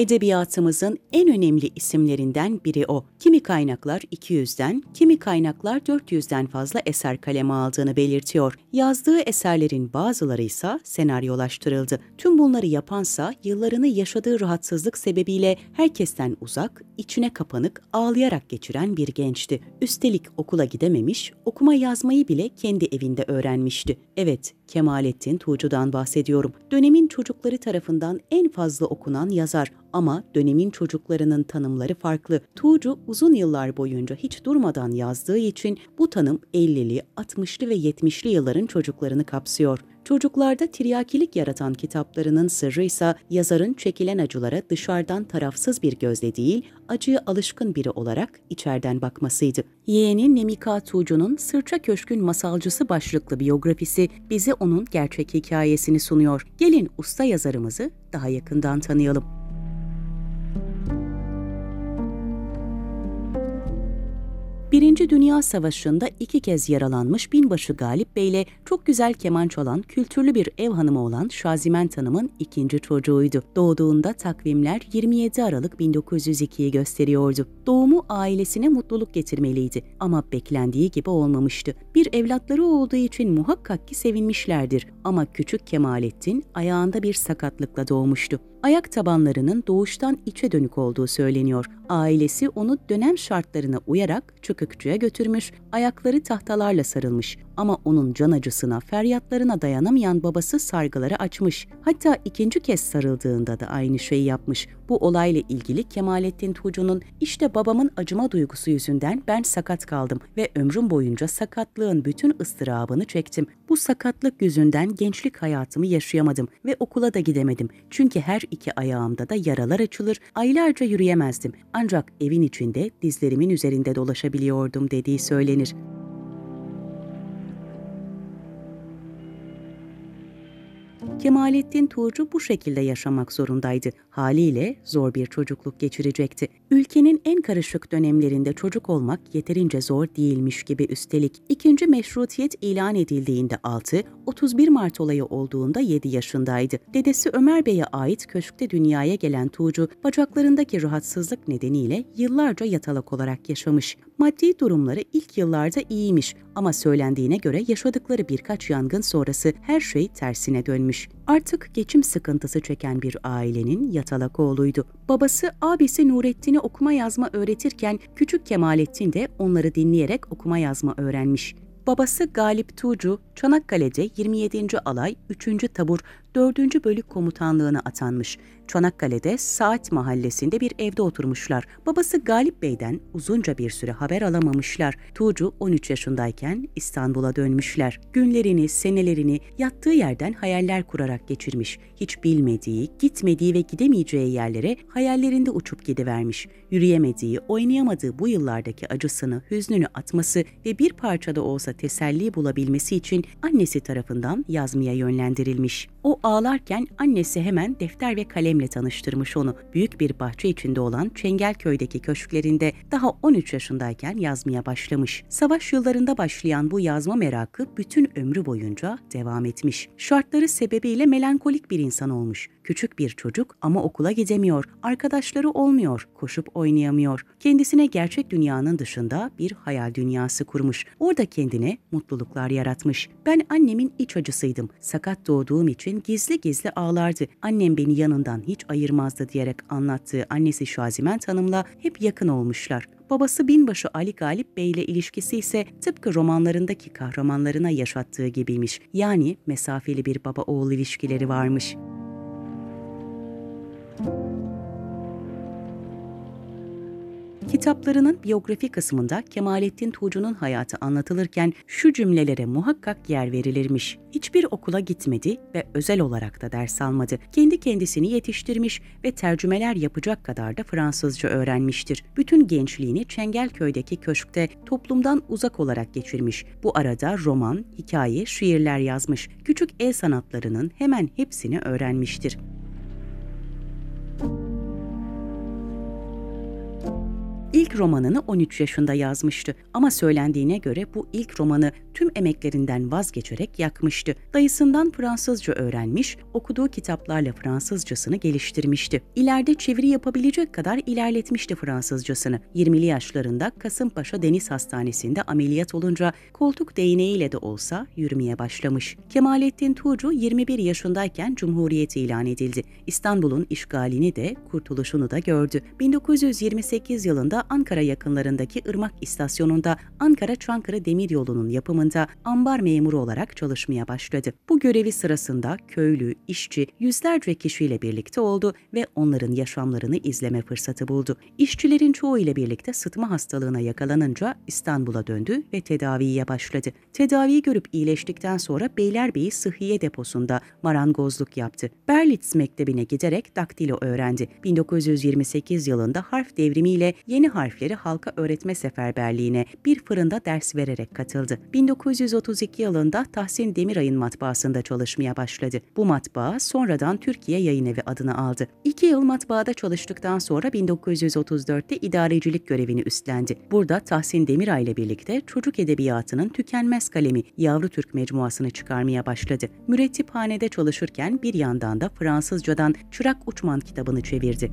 Edebiyatımızın en önemli isimlerinden biri o. Kimi kaynaklar 200'den, kimi kaynaklar 400'den fazla eser kaleme aldığını belirtiyor. Yazdığı eserlerin bazıları ise senaryolaştırıldı. Tüm bunları yapansa yıllarını yaşadığı rahatsızlık sebebiyle herkesten uzak, içine kapanık, ağlayarak geçiren bir gençti. Üstelik okula gidememiş, okuma yazmayı bile kendi evinde öğrenmişti. Evet, Kemalettin Tuğcu'dan bahsediyorum. Dönemin çocukları tarafından en fazla okunan yazar ama dönemin çocuklarının tanımları farklı. Tuğcu uzun yıllar boyunca hiç durmadan yazdığı için bu tanım 50'li, 60'lı ve 70'li yılların çocuklarını kapsıyor. Çocuklarda tiryakilik yaratan kitaplarının sırrı ise yazarın çekilen acılara dışarıdan tarafsız bir gözle değil, acıya alışkın biri olarak içeriden bakmasıydı. Yeğeni Nemika Tuğcu'nun Sırça Köşk'ün Masalcısı başlıklı biyografisi bize onun gerçek hikayesini sunuyor. Gelin usta yazarımızı daha yakından tanıyalım. Birinci Dünya Savaşı'nda iki kez yaralanmış binbaşı Galip Bey ile çok güzel keman çalan, kültürlü bir ev hanımı olan Şazimen Hanım'ın ikinci çocuğuydu. Doğduğunda takvimler 27 Aralık 1902'yi gösteriyordu. Doğumu ailesine mutluluk getirmeliydi ama beklendiği gibi olmamıştı. Bir evlatları olduğu için muhakkak ki sevinmişlerdir ama küçük Kemalettin ayağında bir sakatlıkla doğmuştu. Ayak tabanlarının doğuştan içe dönük olduğu söyleniyor. Ailesi onu dönem şartlarına uyarak çıkarmıştı Sarkıkçı'ya götürmüş, ayakları tahtalarla sarılmış, ama onun can acısına, feryatlarına dayanamayan babası sargıları açmış. Hatta ikinci kez sarıldığında da aynı şeyi yapmış. Bu olayla ilgili Kemalettin Tuğcu'nun işte babamın acıma duygusu yüzünden ben sakat kaldım ve ömrüm boyunca sakatlığın bütün ıstırabını çektim. Bu sakatlık yüzünden gençlik hayatımı yaşayamadım ve okula da gidemedim. Çünkü her iki ayağımda da yaralar açılır, aylarca yürüyemezdim. Ancak evin içinde dizlerimin üzerinde dolaşabiliyordum dediği söylenir. Kemalettin Tuğcu bu şekilde yaşamak zorundaydı haliyle zor bir çocukluk geçirecekti. Ülkenin en karışık dönemlerinde çocuk olmak yeterince zor değilmiş gibi üstelik ikinci meşrutiyet ilan edildiğinde 6, 31 Mart olayı olduğunda 7 yaşındaydı. Dedesi Ömer Bey'e ait köşkte dünyaya gelen Tuğcu, bacaklarındaki rahatsızlık nedeniyle yıllarca yatalak olarak yaşamış. Maddi durumları ilk yıllarda iyiymiş ama söylendiğine göre yaşadıkları birkaç yangın sonrası her şey tersine dönmüş. Artık geçim sıkıntısı çeken bir ailenin ya yatalak oğluydu. Babası abisi Nurettini okuma yazma öğretirken küçük Kemalettin de onları dinleyerek okuma yazma öğrenmiş. Babası Galip Tuğcu, Çanakkale'de 27. Alay 3. Tabur 4. Bölük Komutanlığı'na atanmış. Çanakkale'de Saat Mahallesi'nde bir evde oturmuşlar. Babası Galip Bey'den uzunca bir süre haber alamamışlar. Tuğcu 13 yaşındayken İstanbul'a dönmüşler. Günlerini, senelerini yattığı yerden hayaller kurarak geçirmiş. Hiç bilmediği, gitmediği ve gidemeyeceği yerlere hayallerinde uçup gidivermiş. Yürüyemediği, oynayamadığı bu yıllardaki acısını, hüznünü atması ve bir parçada olsa teselli bulabilmesi için annesi tarafından yazmaya yönlendirilmiş. O ağlarken annesi hemen defter ve kalemle tanıştırmış onu. Büyük bir bahçe içinde olan Çengelköy'deki köşklerinde daha 13 yaşındayken yazmaya başlamış. Savaş yıllarında başlayan bu yazma merakı bütün ömrü boyunca devam etmiş. Şartları sebebiyle melankolik bir insan olmuş. Küçük bir çocuk ama okula gidemiyor, arkadaşları olmuyor, koşup oynayamıyor. Kendisine gerçek dünyanın dışında bir hayal dünyası kurmuş. Orada kendine mutluluklar yaratmış. Ben annemin iç acısıydım. Sakat doğduğum için gizli gizli ağlardı. Annem beni yanından hiç ayırmazdı diyerek anlattığı annesi Şazimen Hanım'la hep yakın olmuşlar. Babası binbaşı Ali Galip Bey ile ilişkisi ise tıpkı romanlarındaki kahramanlarına yaşattığı gibiymiş. Yani mesafeli bir baba oğul ilişkileri varmış. Kitaplarının biyografi kısmında Kemalettin Tuğcu'nun hayatı anlatılırken şu cümlelere muhakkak yer verilirmiş. Hiçbir okula gitmedi ve özel olarak da ders almadı. Kendi kendisini yetiştirmiş ve tercümeler yapacak kadar da Fransızca öğrenmiştir. Bütün gençliğini Çengelköy'deki köşkte toplumdan uzak olarak geçirmiş. Bu arada roman, hikaye, şiirler yazmış. Küçük el sanatlarının hemen hepsini öğrenmiştir. İlk romanını 13 yaşında yazmıştı ama söylendiğine göre bu ilk romanı tüm emeklerinden vazgeçerek yakmıştı. Dayısından Fransızca öğrenmiş, okuduğu kitaplarla Fransızcasını geliştirmişti. İleride çeviri yapabilecek kadar ilerletmişti Fransızcasını. 20'li yaşlarında Kasımpaşa Deniz Hastanesi'nde ameliyat olunca koltuk değneğiyle de olsa yürümeye başlamış. Kemalettin Tuğcu 21 yaşındayken Cumhuriyet ilan edildi. İstanbul'un işgalini de kurtuluşunu da gördü. 1928 yılında Ankara yakınlarındaki Irmak istasyonunda Ankara-Çankırı Demiryolu'nun yapımı kapsamında ambar memuru olarak çalışmaya başladı. Bu görevi sırasında köylü, işçi yüzlerce kişiyle birlikte oldu ve onların yaşamlarını izleme fırsatı buldu. İşçilerin çoğu ile birlikte sıtma hastalığına yakalanınca İstanbul'a döndü ve tedaviye başladı. Tedaviyi görüp iyileştikten sonra Beylerbeyi Sıhhiye Deposu'nda marangozluk yaptı. Berlitz Mektebi'ne giderek daktilo öğrendi. 1928 yılında harf devrimiyle yeni harfleri halka öğretme seferberliğine bir fırında ders vererek katıldı. 19 1932 yılında Tahsin Demiray'ın matbaasında çalışmaya başladı. Bu matbaa sonradan Türkiye Yayın Evi adını aldı. İki yıl matbaada çalıştıktan sonra 1934'te idarecilik görevini üstlendi. Burada Tahsin Demiray ile birlikte çocuk edebiyatının tükenmez kalemi Yavru Türk mecmuasını çıkarmaya başladı. Mürettiphanede çalışırken bir yandan da Fransızcadan Çırak Uçman kitabını çevirdi.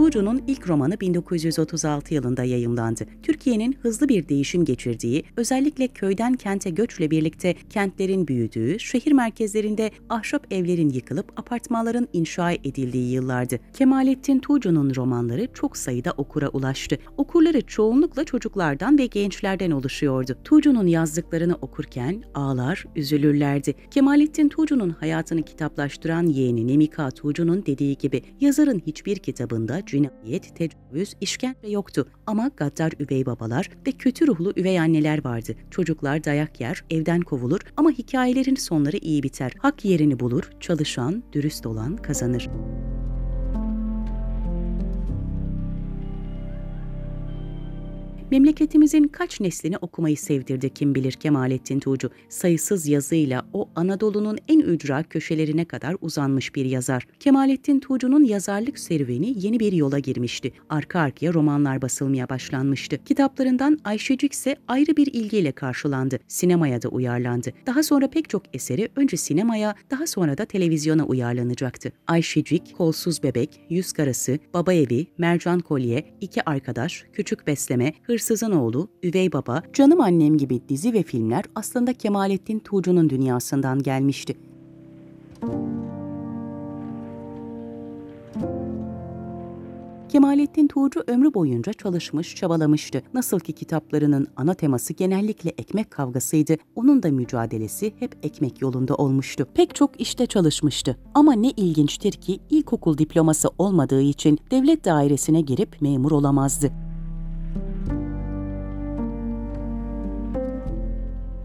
Tuğcu'nun ilk romanı 1936 yılında yayımlandı. Türkiye'nin hızlı bir değişim geçirdiği, özellikle köyden kente göçle birlikte kentlerin büyüdüğü, şehir merkezlerinde ahşap evlerin yıkılıp apartmanların inşa edildiği yıllardı. Kemalettin Tuğcu'nun romanları çok sayıda okura ulaştı. Okurları çoğunlukla çocuklardan ve gençlerden oluşuyordu. Tuğcu'nun yazdıklarını okurken ağlar, üzülürlerdi. Kemalettin Tuğcu'nun hayatını kitaplaştıran yeğeni Nemika Tuğcu'nun dediği gibi yazarın hiçbir kitabında cinayet, tecavüz, işkence yoktu. Ama gaddar üvey babalar ve kötü ruhlu üvey anneler vardı. Çocuklar dayak yer, evden kovulur ama hikayelerin sonları iyi biter. Hak yerini bulur, çalışan, dürüst olan kazanır. Memleketimizin kaç neslini okumayı sevdirdi kim bilir Kemalettin Tuğcu. Sayısız yazıyla o Anadolu'nun en ücra köşelerine kadar uzanmış bir yazar. Kemalettin Tuğcu'nun yazarlık serüveni yeni bir yola girmişti. Arka arkaya romanlar basılmaya başlanmıştı. Kitaplarından Ayşecik ise ayrı bir ilgiyle karşılandı. Sinemaya da uyarlandı. Daha sonra pek çok eseri önce sinemaya, daha sonra da televizyona uyarlanacaktı. Ayşecik, Kolsuz Bebek, Yüz Karası, Baba Evi, Mercan Kolye, İki Arkadaş, Küçük Besleme, Hır Hırsızın Oğlu, Üvey Baba, Canım Annem gibi dizi ve filmler aslında Kemalettin Tuğcu'nun dünyasından gelmişti. Kemalettin Tuğcu ömrü boyunca çalışmış, çabalamıştı. Nasıl ki kitaplarının ana teması genellikle ekmek kavgasıydı, onun da mücadelesi hep ekmek yolunda olmuştu. Pek çok işte çalışmıştı. Ama ne ilginçtir ki ilkokul diploması olmadığı için devlet dairesine girip memur olamazdı.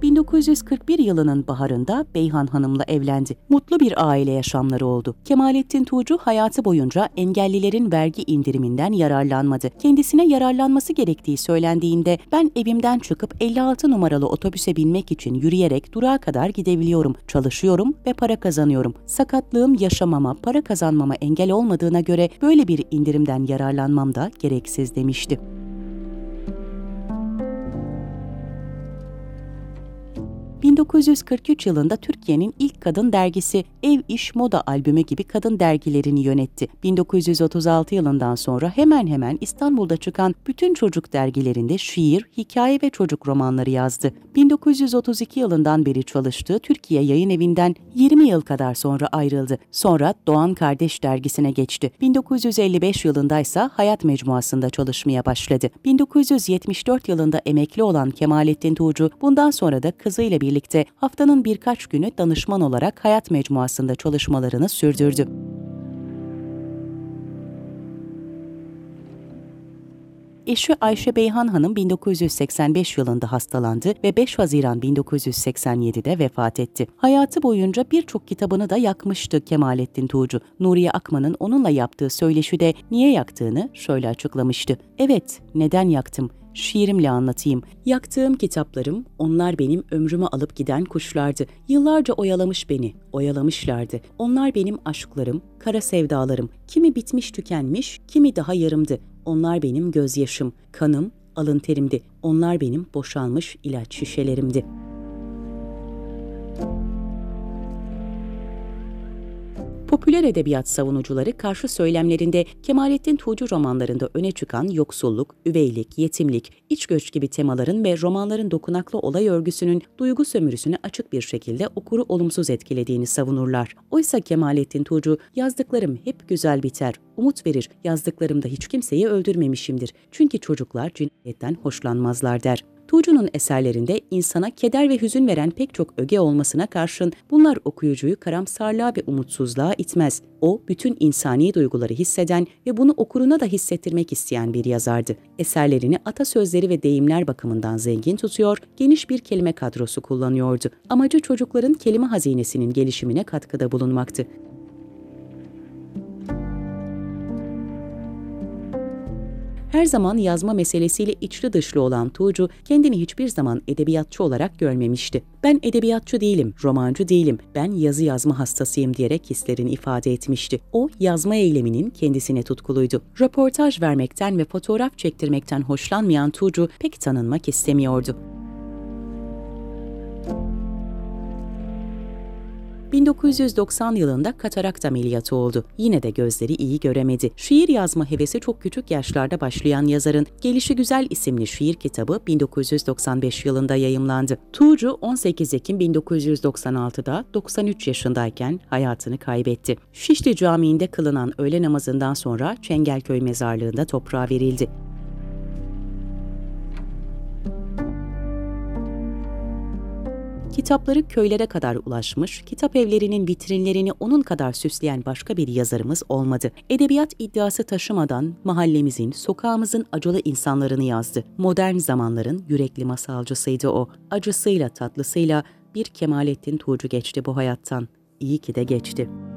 1941 yılının baharında Beyhan Hanım'la evlendi. Mutlu bir aile yaşamları oldu. Kemalettin Tuğcu hayatı boyunca engellilerin vergi indiriminden yararlanmadı. Kendisine yararlanması gerektiği söylendiğinde ben evimden çıkıp 56 numaralı otobüse binmek için yürüyerek durağa kadar gidebiliyorum. Çalışıyorum ve para kazanıyorum. Sakatlığım yaşamama, para kazanmama engel olmadığına göre böyle bir indirimden yararlanmam da gereksiz demişti. 1943 yılında Türkiye'nin ilk kadın dergisi Ev İş Moda albümü gibi kadın dergilerini yönetti. 1936 yılından sonra hemen hemen İstanbul'da çıkan bütün çocuk dergilerinde şiir, hikaye ve çocuk romanları yazdı. 1932 yılından beri çalıştığı Türkiye Yayın Evi'nden 20 yıl kadar sonra ayrıldı. Sonra Doğan Kardeş dergisine geçti. 1955 yılında ise Hayat Mecmuası'nda çalışmaya başladı. 1974 yılında emekli olan Kemalettin Tuğcu bundan sonra da kızıyla birlikte birlikte haftanın birkaç günü danışman olarak Hayat Mecmuası'nda çalışmalarını sürdürdü. Eşi Ayşe Beyhan Hanım 1985 yılında hastalandı ve 5 Haziran 1987'de vefat etti. Hayatı boyunca birçok kitabını da yakmıştı Kemalettin Tuğcu. Nuriye Akman'ın onunla yaptığı söyleşide niye yaktığını şöyle açıklamıştı. Evet, neden yaktım? şiirimle anlatayım. Yaktığım kitaplarım, onlar benim ömrümü alıp giden kuşlardı. Yıllarca oyalamış beni, oyalamışlardı. Onlar benim aşklarım, kara sevdalarım. Kimi bitmiş tükenmiş, kimi daha yarımdı. Onlar benim gözyaşım, kanım, alın terimdi. Onlar benim boşalmış ilaç şişelerimdi.'' Popüler edebiyat savunucuları karşı söylemlerinde Kemalettin Tuğcu romanlarında öne çıkan yoksulluk, üveylik, yetimlik, iç göç gibi temaların ve romanların dokunaklı olay örgüsünün duygu sömürüsünü açık bir şekilde okuru olumsuz etkilediğini savunurlar. Oysa Kemalettin Tuğcu, yazdıklarım hep güzel biter, umut verir, yazdıklarımda hiç kimseyi öldürmemişimdir. Çünkü çocuklar cinayetten hoşlanmazlar der. Tuğcu'nun eserlerinde insana keder ve hüzün veren pek çok öge olmasına karşın bunlar okuyucuyu karamsarlığa ve umutsuzluğa itmez. O, bütün insani duyguları hisseden ve bunu okuruna da hissettirmek isteyen bir yazardı. Eserlerini atasözleri ve deyimler bakımından zengin tutuyor, geniş bir kelime kadrosu kullanıyordu. Amacı çocukların kelime hazinesinin gelişimine katkıda bulunmaktı. Her zaman yazma meselesiyle içli dışlı olan Tuğcu kendini hiçbir zaman edebiyatçı olarak görmemişti. Ben edebiyatçı değilim, romancı değilim, ben yazı yazma hastasıyım diyerek hislerini ifade etmişti. O yazma eyleminin kendisine tutkuluydu. Röportaj vermekten ve fotoğraf çektirmekten hoşlanmayan Tuğcu pek tanınmak istemiyordu. 1990 yılında katarakt ameliyatı oldu. Yine de gözleri iyi göremedi. Şiir yazma hevesi çok küçük yaşlarda başlayan yazarın Gelişi Güzel isimli şiir kitabı 1995 yılında yayımlandı. Tuğcu 18 Ekim 1996'da 93 yaşındayken hayatını kaybetti. Şişli Camii'nde kılınan öğle namazından sonra Çengelköy mezarlığında toprağa verildi. Kitapları köylere kadar ulaşmış, kitap evlerinin vitrinlerini onun kadar süsleyen başka bir yazarımız olmadı. Edebiyat iddiası taşımadan mahallemizin, sokağımızın acılı insanlarını yazdı. Modern zamanların yürekli masalcısıydı o. Acısıyla tatlısıyla bir Kemalettin Tuğcu geçti bu hayattan. İyi ki de geçti.''